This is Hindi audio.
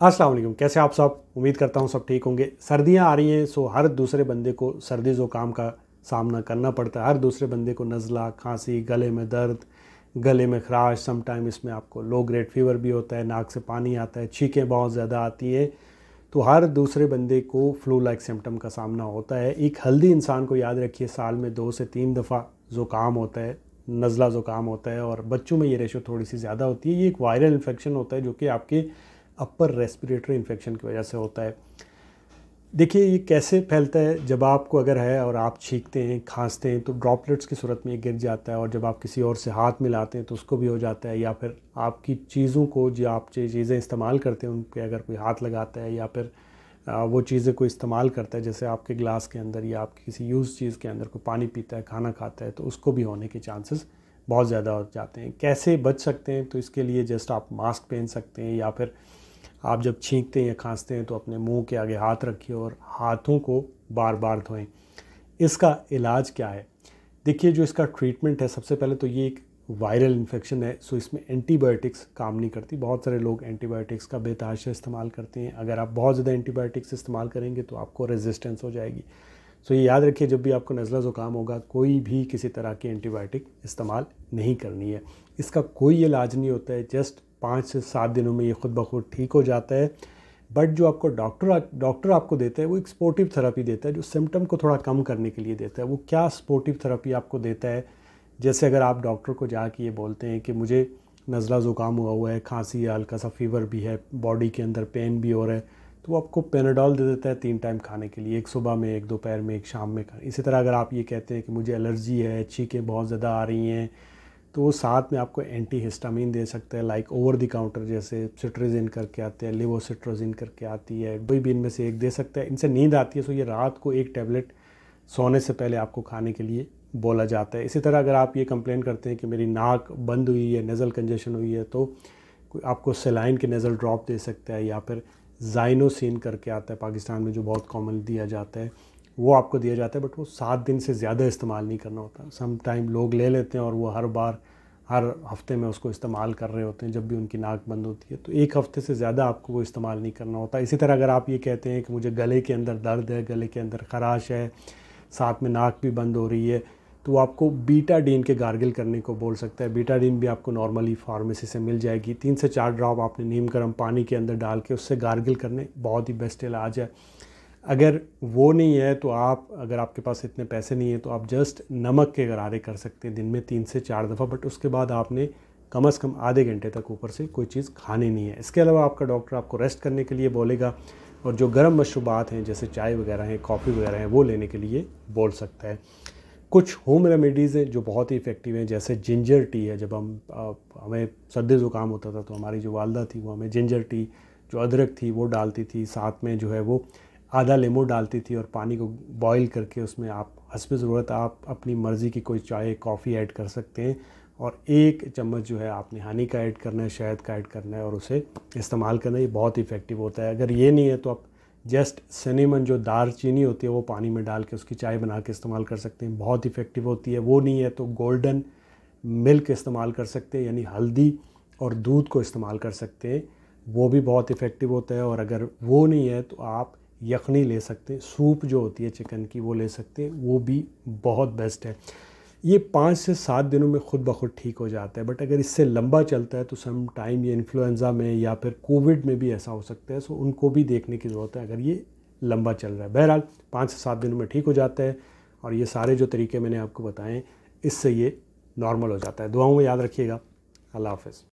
असलम कैसे आप सब उम्मीद करता हूँ सब ठीक होंगे सर्दियाँ आ रही हैं सो हर दूसरे बंदे को सर्दी ज़ुकाम का सामना करना पड़ता है हर दूसरे बंदे को नज़ला खांसी गले में दर्द गले में खराश समटाइम इसमें आपको लो ग्रेड फीवर भी होता है नाक से पानी आता है छींकें बहुत ज़्यादा आती हैं तो हर दूसरे बंदे को फ्लू लाइक सिम्टम का सामना होता है एक हेल्दी इंसान को याद रखिए साल में दो से तीन दफ़ा ज़ुकाम होता है नज़ला ज़ुकाम होता है और बच्चों में ये रेशो थोड़ी सी ज़्यादा होती है ये एक वायरल इन्फेक्शन होता है जो कि आपके अपर रेस्पिरेटरी इन्फेक्शन की वजह से होता है देखिए ये कैसे फैलता है जब आपको अगर है और आप छींकते हैं खांसते हैं तो ड्रॉपलेट्स की सूरत में ये गिर जाता है और जब आप किसी और से हाथ मिलाते हैं तो उसको भी हो जाता है या फिर आपकी चीज़ों को जो आप चीज़ें इस्तेमाल करते हैं उन पर अगर कोई हाथ लगाता है या फिर वो चीज़ें कोई इस्तेमाल करता है जैसे आपके ग्लास के अंदर या आपकी किसी यूज़ चीज़ के अंदर कोई पानी पीता है खाना खाता है तो उसको भी होने के चांसेस बहुत ज़्यादा हो जाते हैं कैसे बच सकते हैं तो इसके लिए जस्ट आप मास्क पहन सकते हैं या फिर आप जब छींकते हैं या खांसते हैं तो अपने मुंह के आगे हाथ रखिए और हाथों को बार बार धोएं इसका इलाज क्या है देखिए जो इसका ट्रीटमेंट है सबसे पहले तो ये एक वायरल इन्फेक्शन है सो इसमें एंटीबायोटिक्स काम नहीं करती बहुत सारे लोग एंटीबायोटिक्स का बेतहाशा इस्तेमाल करते हैं अगर आप बहुत ज़्यादा एंटीबायोटिक्स इस्तेमाल करेंगे तो आपको रेजिस्टेंस हो जाएगी सो ये याद रखिए जब भी आपको नज़ला ज़ुकाम होगा कोई भी किसी तरह की एंटीबायोटिक इस्तेमाल नहीं करनी है इसका कोई इलाज नहीं होता है जस्ट पाँच से सात दिनों में ये खुद ब खुद ठीक हो जाता है बट जो आपको डॉक्टर डॉक्टर आपको देता है वो एक स्पोर्टिव थेरेपी देता है जो सिम्टम को थोड़ा कम करने के लिए देता है वो क्या स्पोर्टिव थेरेपी आपको देता है जैसे अगर आप डॉक्टर को जा ये बोलते हैं कि मुझे नज़ला ज़ुकाम हुआ हुआ है खांसी या हल्का सा फीवर भी है बॉडी के अंदर पेन भी हो रहा है तो वो आपको पेनाडॉल दे देता है तीन टाइम खाने के लिए एक सुबह में एक दोपहर में एक शाम में इसी तरह अगर आप ये कहते हैं कि मुझे एलर्जी है छीकें बहुत ज़्यादा आ रही हैं तो वो साथ में आपको एंटी हिस्टामिन दे सकते हैं लाइक ओवर दी काउंटर जैसे सिट्रोजिन करके आते हैं लिवोसिट्रोजिन करके आती है कोई भी इनमें से एक दे सकता है इनसे नींद आती है सो ये रात को एक टैबलेट सोने से पहले आपको खाने के लिए बोला जाता है इसी तरह अगर आप ये कंप्लेन करते हैं कि मेरी नाक बंद हुई है नज़ल कंजेशन हुई है तो आपको सेलाइन के नज़ल ड्रॉप दे सकता है या फिर जाइनोसिन करके आता है पाकिस्तान में जो बहुत कॉमन दिया जाता है वो आपको दिया जाता है बट वो सात दिन से ज़्यादा इस्तेमाल नहीं करना होता सम टाइम लोग ले लेते हैं और वो हर बार हर हफ्ते में उसको इस्तेमाल कर रहे होते हैं जब भी उनकी नाक बंद होती है तो एक हफ्ते से ज़्यादा आपको वो इस्तेमाल नहीं करना होता इसी तरह अगर आप ये कहते हैं कि मुझे गले के अंदर दर्द है गले के अंदर खराश है साथ में नाक भी बंद हो रही है तो आपको बीटाडीन के गार्गिल करने को बोल सकता है बीटाडीन भी आपको नॉर्मली फार्मेसी से मिल जाएगी तीन से चार ड्रॉप आपने नीम गर्म पानी के अंदर डाल के उससे गार्गिल करने बहुत ही बेस्ट इलाज है अगर वो नहीं है तो आप अगर आपके पास इतने पैसे नहीं है तो आप जस्ट नमक के गरारे कर सकते हैं दिन में तीन से चार दफ़ा बट उसके बाद आपने कम अज़ कम आधे घंटे तक ऊपर से कोई चीज़ खानी नहीं है इसके अलावा आपका डॉक्टर आपको रेस्ट करने के लिए बोलेगा और जो गर्म मशरूबात हैं जैसे चाय वगैरह हैं कॉफ़ी वगैरह हैं वो लेने के लिए बोल सकता है कुछ होम रेमेडीज़ हैं जो बहुत ही इफ़ेक्टिव हैं जैसे जिंजर टी है जब हम आ, हमें सर्दी ज़ुकाम होता था तो हमारी जो वालदा थी वो हमें जिंजर टी जो अदरक थी वो डालती थी साथ में जो है वो आधा लेमो डालती थी और पानी को बॉईल करके उसमें आप हसब ज़रूरत आप अपनी मर्ज़ी की कोई चाय कॉफ़ी ऐड कर सकते हैं और एक चम्मच जो है आपने हनी का ऐड करना है शहद का ऐड करना है और उसे इस्तेमाल करना है ये बहुत इफ़ेक्टिव होता है अगर ये नहीं है तो आप जस्ट सिनेमन जो दार चीनी होती है वो पानी में डाल के उसकी चाय बना के इस्तेमाल कर सकते हैं बहुत इफ़ेक्टिव होती है वो नहीं है तो गोल्डन मिल्क इस्तेमाल कर सकते हैं यानी हल्दी और दूध को इस्तेमाल कर सकते हैं वो भी बहुत इफ़ेक्टिव होता है और अगर वो नहीं है तो आप यखनी ले सकते हैं सूप जो होती है चिकन की वो ले सकते हैं वो भी बहुत बेस्ट है ये पाँच से सात दिनों में ख़ुद ब खुद ठीक हो जाता है बट अगर इससे लंबा चलता है तो सम टाइम ये इन्फ्लुएंज़ा में या फिर कोविड में भी ऐसा हो सकता है सो उनको भी देखने की ज़रूरत है अगर ये लंबा चल रहा है बहरहाल पाँच से सात दिनों में ठीक हो जाता है और ये सारे जो तरीके मैंने आपको बताएँ इससे ये नॉर्मल हो जाता है दुआओं में याद रखिएगा अल्लाह हाफ